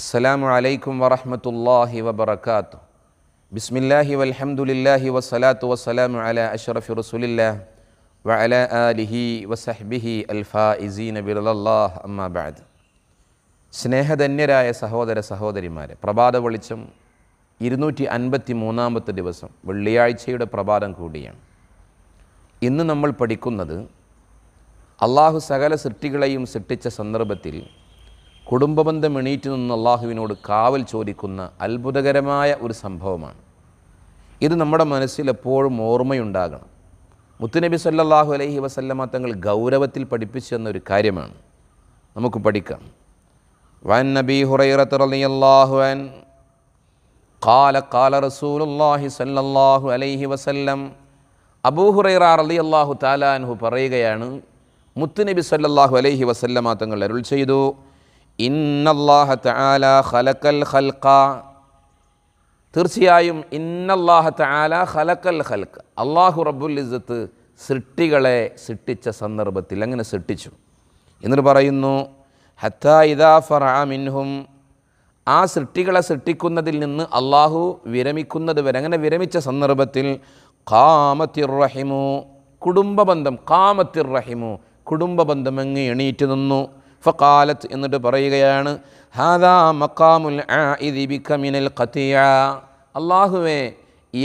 അസ്സലാമു അലൈക്കും വറഹമത്തല്ലാഹി വബർക്കാത്തു ബിസ്മില്ലാഹി വൽഹംദുലില്ലാഹി വസ്സലാത്തു വസ്സലാമു അല അഷ്റഫി റസുലില്ലാ വഅല ആലിഹി വസഹ്ബിഹി അൽഫായിസീന ബിറലല്ലാഹ് അമ്മാബാദ് സ്നേഹധന്യരായ സഹോദര സഹോദരിമാരെ പ്രഭാത വെളിച്ചം ഇരുന്നൂറ്റി അൻപത്തി മൂന്നാമത്തെ ദിവസം വെള്ളിയാഴ്ചയുടെ പ്രഭാതം കൂടിയാണ് ഇന്ന് നമ്മൾ പഠിക്കുന്നത് അള്ളാഹു സകല സൃഷ്ടികളെയും സൃഷ്ടിച്ച സന്ദർഭത്തിൽ കുടുംബബന്ധം എണീറ്റ് നിന്ന് അള്ളാഹുവിനോട് കാവൽ ചോദിക്കുന്ന അത്ഭുതകരമായ ഒരു സംഭവമാണ് ഇത് നമ്മുടെ മനസ്സിൽ എപ്പോഴും ഓർമ്മയുണ്ടാകണം മുത്തുനബി സല്ലാഹു അലൈഹി വസല്ലമ തങ്ങൾ ഗൗരവത്തിൽ പഠിപ്പിച്ചു ഒരു കാര്യമാണ് നമുക്ക് പഠിക്കാം വൻ നബി ഹുറൈറത്ത് റളിയല്ലാഹു അൻ قال قال رسول الله صلى الله عليه وسلم അബൂ ഹുറൈറ റളിയല്ലാഹു തആല അൻഹു പറയുകയാണ് മുത്തുനബി സല്ലല്ലാഹു അലൈഹി വസല്ലമ തങ്ങൾ അരുൾ ചെയ്തു ഇന്നല്ലാഹ തആല ഖലക്കൽ ഖൽഖ തീർച്ചയായും ഇന്നല്ലാഹ തആല ഖലക്കൽ ഖൽഖ അള്ളാഹു റബ്ബുൽ ഇസ്സത്ത് സൃഷ്ടികളെ സൃഷ്ടിച്ച സന്ദർഭത്തിൽ അങ്ങനെ സൃഷ്ടിച്ചു എന്നിട്ട് പറയുന്നു ഹത്താ ഇദാ ഫറഅ മിൻഹും ആ സൃഷ്ടികളെ സൃഷ്ടിക്കുന്നതിൽ നിന്ന് അള്ളാഹു വിരമിക്കുന്നത് വരെ അങ്ങനെ വിരമിച്ച സന്ദർഭത്തിൽ കാമത്തിർ റഹിമു കുടുംബബന്ധം കാമത്തിർ റഹിമു കുടുംബബന്ധം അങ്ങ് എണീറ്റ് നിന്നു ഫക്കാലത്ത് എന്നിട്ട് പറയുകയാണ് ഹാദാ മക്കാമുൽ മിനൽ ഖത്തിയ അള്ളാഹുവേ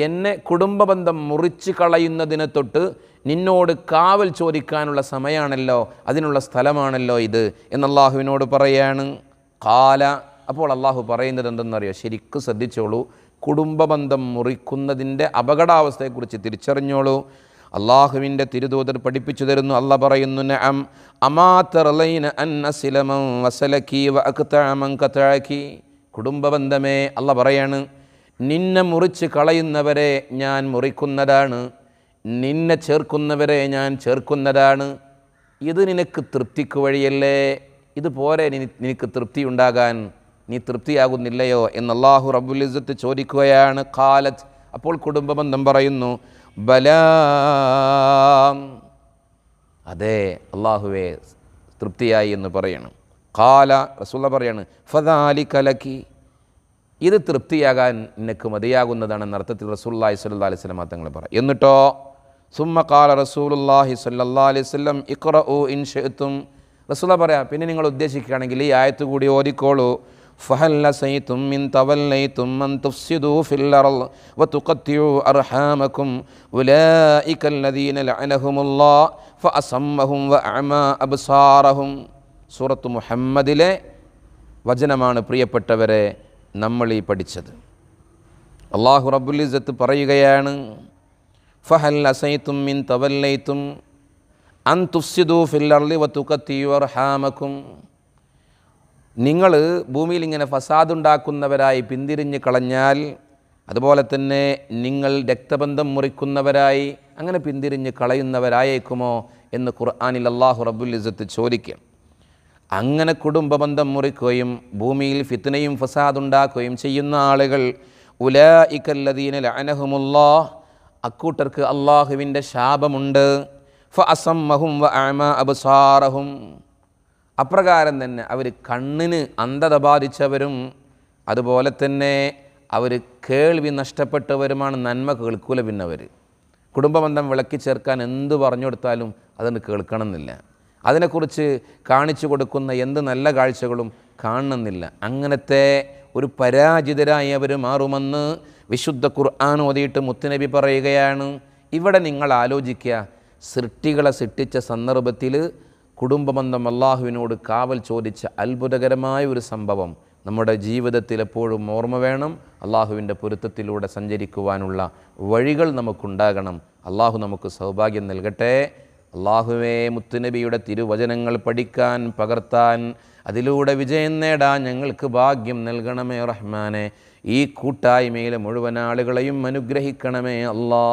എന്നെ കുടുംബബന്ധം മുറിച്ച് കളയുന്നതിന് തൊട്ട് നിന്നോട് കാവൽ ചോദിക്കാനുള്ള സമയമാണല്ലോ അതിനുള്ള സ്ഥലമാണല്ലോ ഇത് എന്നല്ലാഹുവിനോട് പറയാണ് കാല അപ്പോൾ അള്ളാഹു പറയുന്നത് എന്തെന്നറിയോ ശരിക്കും ശ്രദ്ധിച്ചോളൂ കുടുംബബന്ധം മുറിക്കുന്നതിൻ്റെ അപകടാവസ്ഥയെക്കുറിച്ച് തിരിച്ചറിഞ്ഞോളൂ അള്ളാഹുവിൻ്റെ തിരുദൂതർ പഠിപ്പിച്ചു തരുന്നു അല്ല പറയുന്നു നഅം കുടുംബ ബന്ധമേ അല്ല പറയാണ് നിന്നെ മുറിച്ച് കളയുന്നവരെ ഞാൻ മുറിക്കുന്നതാണ് നിന്നെ ചേർക്കുന്നവരെ ഞാൻ ചേർക്കുന്നതാണ് ഇത് നിനക്ക് തൃപ്തിക്ക് വഴിയല്ലേ ഇതുപോലെ നിനക്ക് തൃപ്തി ഉണ്ടാകാൻ നീ തൃപ്തിയാകുന്നില്ലയോ എന്ന് അള്ളാഹു റബുലിസത്ത് ചോദിക്കുകയാണ് കാലത്ത് അപ്പോൾ കുടുംബബന്ധം പറയുന്നു ബലാം അതെ അള്ളാഹുവെ തൃപ്തിയായി എന്ന് പറയണം കാല റസൂള്ള പറയാണ് ഫദാലി കലക്കി ഇത് തൃപ്തിയാകാൻ നിനക്ക് മതിയാകുന്നതാണെന്ന് അർത്ഥത്തിൽ റസൂള്ളി സ്വല്ലാ അലൈഹി സ്വലം തങ്ങൾ പറ എന്നിട്ടോ സുമ്മ കാല റസൂലുല്ലാഹി സ്വല്ലാ അലൈഹി സ്വലം ഇഖ്റ ഓ ഇൻഷെത്തും റസൂല പറയാം പിന്നെ നിങ്ങൾ ഉദ്ദേശിക്കുകയാണെങ്കിൽ ഈ ആയത്ത് കൂടി ഓതിക്കോളൂ فهل أسيتم من توليتم أن تفسدوا في الأرض وتقطعوا أرحامكم أولئك الذين لعنهم الله فأصمهم وأعمى സൂറത്ത് മുഹമ്മദിലെ വചനമാണ് പ്രിയപ്പെട്ടവരെ നമ്മൾ ഈ പഠിച്ചത് അള്ളാഹു റബുലിസത്ത് പറയുകയാണ് ഫഹൽ അസൈത്തും മിൻ തവല്ലൈത്തും അൻ തുഫ്സിദു ഫില്ലർലി വത്തുക്കത്തിയുർ ഹാമക്കും നിങ്ങൾ ഭൂമിയിൽ ഇങ്ങനെ ഫസാദുണ്ടാക്കുന്നവരായി പിന്തിരിഞ്ഞ് കളഞ്ഞാൽ അതുപോലെ തന്നെ നിങ്ങൾ രക്തബന്ധം മുറിക്കുന്നവരായി അങ്ങനെ പിന്തിരിഞ്ഞ് കളയുന്നവരായേക്കുമോ എന്ന് ഖുർആാനിൽ അള്ളാഹു റബ്ബുൽ ഇസത്ത് ചോദിക്കും അങ്ങനെ കുടുംബബന്ധം മുറിക്കുകയും ഭൂമിയിൽ ഫിത്തനയും ഫസാദുണ്ടാക്കുകയും ചെയ്യുന്ന ആളുകൾ ഉല ഇക്കല്ലദീന അനഹുമുല്ലാ അക്കൂട്ടർക്ക് അള്ളാഹുവിൻ്റെ ശാപമുണ്ട് ഫ മഹും വ ആമ അബുസാറഹും അപ്രകാരം തന്നെ അവർ കണ്ണിന് അന്ധത ബാധിച്ചവരും അതുപോലെ തന്നെ അവർ കേൾവി നഷ്ടപ്പെട്ടവരുമാണ് നന്മ കേൾക്കൂല പിന്നവർ കുടുംബബന്ധം വിളക്കി ചേർക്കാൻ എന്ത് പറഞ്ഞു കൊടുത്താലും അതിന് കേൾക്കണമെന്നില്ല അതിനെക്കുറിച്ച് കാണിച്ചു കൊടുക്കുന്ന എന്ത് നല്ല കാഴ്ചകളും കാണണമെന്നില്ല അങ്ങനത്തെ ഒരു പരാജിതരായവർ മാറുമെന്ന് വിശുദ്ധ ഖുർആൻ ഓതിയിട്ട് മുത്തുനബി പറയുകയാണ് ഇവിടെ നിങ്ങൾ ആലോചിക്കുക സൃഷ്ടികളെ സൃഷ്ടിച്ച സന്ദർഭത്തിൽ കുടുംബബന്ധം അള്ളാഹുവിനോട് കാവൽ ചോദിച്ച അത്ഭുതകരമായ ഒരു സംഭവം നമ്മുടെ ജീവിതത്തിൽ എപ്പോഴും ഓർമ്മ വേണം അള്ളാഹുവിൻ്റെ പൊരുത്തത്തിലൂടെ സഞ്ചരിക്കുവാനുള്ള വഴികൾ നമുക്കുണ്ടാകണം അള്ളാഹു നമുക്ക് സൗഭാഗ്യം നൽകട്ടെ അള്ളാഹുവേ മുത്തുനബിയുടെ തിരുവചനങ്ങൾ പഠിക്കാൻ പകർത്താൻ അതിലൂടെ വിജയം നേടാൻ ഞങ്ങൾക്ക് ഭാഗ്യം നൽകണമേ റഹ്മാനെ ഈ കൂട്ടായ്മയിലെ മുഴുവൻ ആളുകളെയും അനുഗ്രഹിക്കണമേ അള്ളാ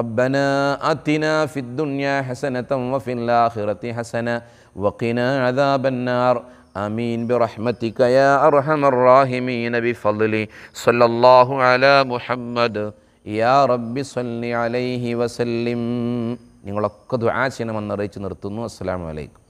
ربنا آتنا في الدنيا حسنة وفي الآخرة حسنة وقنا عذاب النار آمين برحمتك يا أرحم الراحمين بفضل صلى الله على محمد يا رب صل عليه وسلم നിങ്ങളൊക്കെ ദുആ من അറിയിച്ച് നിർത്തുന്നു السلام عليكم